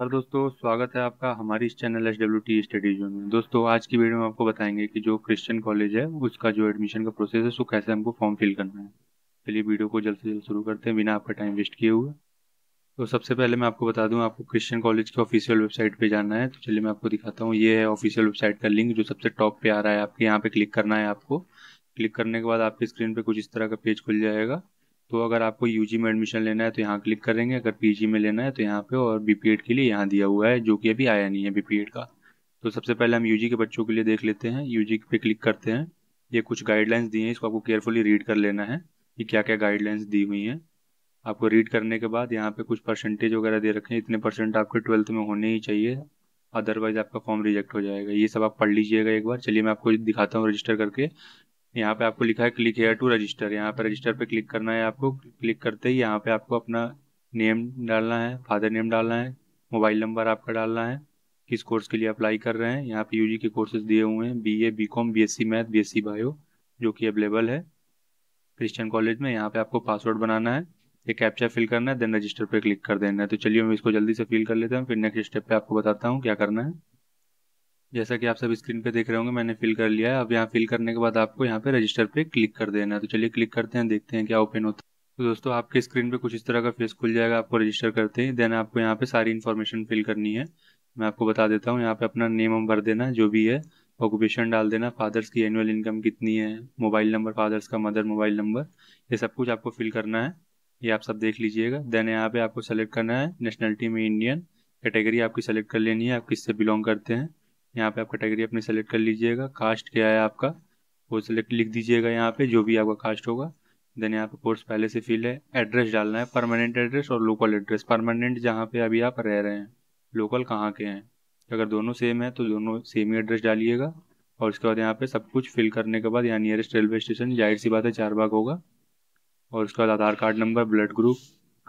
sir दोस्तों स्वागत है आपका हमारी इस channel H W T study zone में दोस्तों आज की वीडियो में आपको बताएंगे कि जो क्रिश्चियन कॉलेज है उसका जो एडमिशन का प्रोसेस है उसको कैसे हमको फॉर्म फिल करना है चलिए वीडियो को जल्द से जल्द शुरू करते हैं बिना आपका टाइम वेस्ट किए हुए तो सबसे पहले मैं आपको बता दूँ आपको क्रिश्चियन कॉलेज की ऑफिशियल वेबसाइट पर जाना है तो चलिए मैं आपको दिखाता हूँ ये है ऑफिशियल वेबसाइट का लिंक जो सबसे टॉप पे आ रहा है आपके यहाँ पे क्लिक करना है आपको क्लिक करने के बाद आपकी स्क्रीन पर कुछ इस तरह का पेज खुल जाएगा तो अगर आपको यूजी में एडमिशन लेना है तो यहाँ क्लिक करेंगे अगर पीजी में लेना है तो यहाँ पे और बीपीएड के लिए यहाँ दिया हुआ है जो कि अभी आया नहीं है बीपीएड का तो सबसे पहले हम यूजी के बच्चों के लिए देख लेते हैं यूजी पे क्लिक करते हैं ये कुछ गाइडलाइंस दी हैं इसको आपको केयरफुली रीड कर लेना है कि क्या क्या गाइडलाइंस दी हुई हैं आपको रीड करने के बाद यहाँ पे कुछ परसेंटेज वगैरह दे रखे हैं इतने परसेंट आपके ट्वेल्थ में होने ही चाहिए अदरवाइज आपका फॉर्म रिजेक्ट हो जाएगा ये सब आप पढ़ लीजिएगा एक बार चलिए मैं आपको दिखाता हूँ रजिस्टर करके यहाँ पे आपको लिखा है क्लिक हेयर टू रजिस्टर यहाँ पे रजिस्टर पे क्लिक करना है आपको क्लिक करते ही यहाँ पे आपको अपना नेम डालना है फादर नेम डालना है मोबाइल नंबर आपका डालना है किस कोर्स के लिए अप्लाई कर रहे हैं यहाँ पे यूजी के कोर्सेज दिए हुए हैं B A B com B S C math B S C bio जो कि अवेलेबल है क्रिश्चियन कॉलेज में यहाँ पे आपको पासवर्ड बनाना है एक कैप्चा फिल करना है देन रजिस्टर पे क्लिक कर देना है तो चलिए हम इसको जल्दी से फिल कर लेते हैं फिर नेक्स्ट स्टेप पे आपको बताता हूँ क्या करना है जैसा कि आप सब स्क्रीन पे देख रहे होंगे मैंने फिल कर लिया है अब यहाँ फिल करने के बाद आपको यहाँ पे रजिस्टर पे क्लिक कर देना है तो चलिए क्लिक करते हैं देखते हैं क्या ओपन होता है तो दोस्तों आपके स्क्रीन पे कुछ इस तरह का फेस खुल जाएगा आपको रजिस्टर करते ही देन आपको यहाँ पे सारी इन्फॉर्मेशन फिल करनी है मैं आपको बता देता हूँ यहाँ पे अपना नेम हम भर देना जो भी है ऑक्यूपेशन डाल देना फादर्स की एनुअल इनकम कितनी है मोबाइल नंबर फादर्स का मदर मोबाइल नंबर ये सब कुछ आपको फिल करना है ये आप सब देख लीजिएगा देन यहाँ पे आपको सेलेक्ट करना है नेशनलिटी में इंडियन कैटेगरी आपकी सेलेक्ट कर लेनी है आप किससे बिलोंग करते हैं यहाँ पे आप कैटेगरी अपनी सेलेक्ट कर लीजिएगा कास्ट क्या है आपका वो सेलेक्ट लिख दीजिएगा यहाँ पे जो भी आपका कास्ट होगा देन यहाँ पे कोर्स पहले से फिल है एड्रेस डालना है परमानेंट एड्रेस और लोकल एड्रेस परमानेंट जहाँ पे अभी आप रह रहे हैं लोकल कहाँ के हैं अगर दोनों सेम है तो दोनों सेम ही एड्रेस डालिएगा और उसके बाद यहाँ पे सब कुछ फिल करने के बाद यहाँ नियरेस्ट रेलवे स्टेशन जाहिर सी बात है चार बाग होगा और उसके बाद Aadhaar card number blood group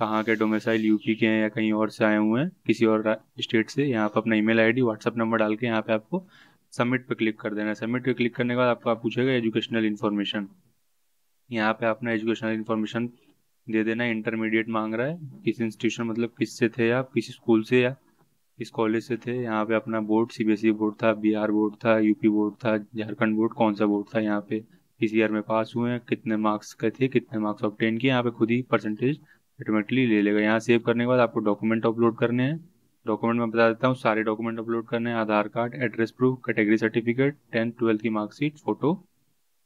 कहाँ के डोमेसाइल यूपी के हैं या कहीं और से आए हुए हैं किसी और स्टेट से यहाँ पर अपना ईमेल आईडी व्हाट्सअप नंबर डाल के यहाँ पे आपको सबमिट पे क्लिक कर देना है सबमिट पे क्लिक करने के बाद आपको आप पूछेगा एजुकेशनल इन्फॉर्मेशन यहाँ पे आपने एजुकेशनल इन्फॉर्मेशन दे देना इंटरमीडिएट मांग रहा है किस इंस्टीट्यूशन मतलब किस से थे आप किस स्कूल से या किस कॉलेज से थे यहाँ पे अपना बोर्ड सीबीएसई बोर्ड था बिहार बोर्ड था यूपी बोर्ड था झारखंड बोर्ड कौन सा बोर्ड था यहाँ पे किस ईयर में पास हुए हैं कितने मार्क्स के थे कितने मार्क्स ऑप्टेन किए यहाँ पे खुद ही परसेंटेज ऑटोमेटिकली ले लेगा यहाँ सेव करने के बाद आपको डॉक्यूमेंट अपलोड करने हैं डॉक्यूमेंट में बता देता हूँ सारे डॉक्यूमेंट अपलोड करने हैं Aadhaar card address proof category certificate tenth twelfth की मार्कशीट फोटो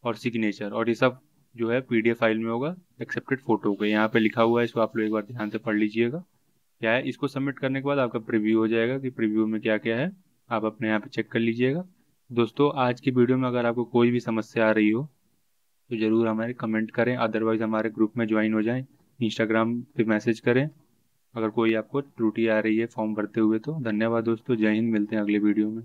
और सिग्नेचर और ये सब जो है पीडीएफ फाइल में होगा एक्सेप्टेड फोटो होगा यहाँ पे लिखा हुआ है इसको आप लोग एक बार ध्यान से पढ़ लीजिएगा क्या है इसको सबमिट करने के बाद आपका प्रिव्यू हो जाएगा कि प्रिव्यू में क्या क्या है आप अपने यहाँ पे चेक कर लीजिएगा दोस्तों आज की वीडियो में अगर आपको कोई भी समस्या आ रही हो तो ज़रूर हमारे कमेंट करें अदरवाइज़ हमारे ग्रुप में ज्वाइन हो जाएं इंस्टाग्राम पे मैसेज करें अगर कोई आपको त्रुटि आ रही है फॉर्म भरते हुए तो धन्यवाद दोस्तों जय हिंद मिलते हैं अगले वीडियो में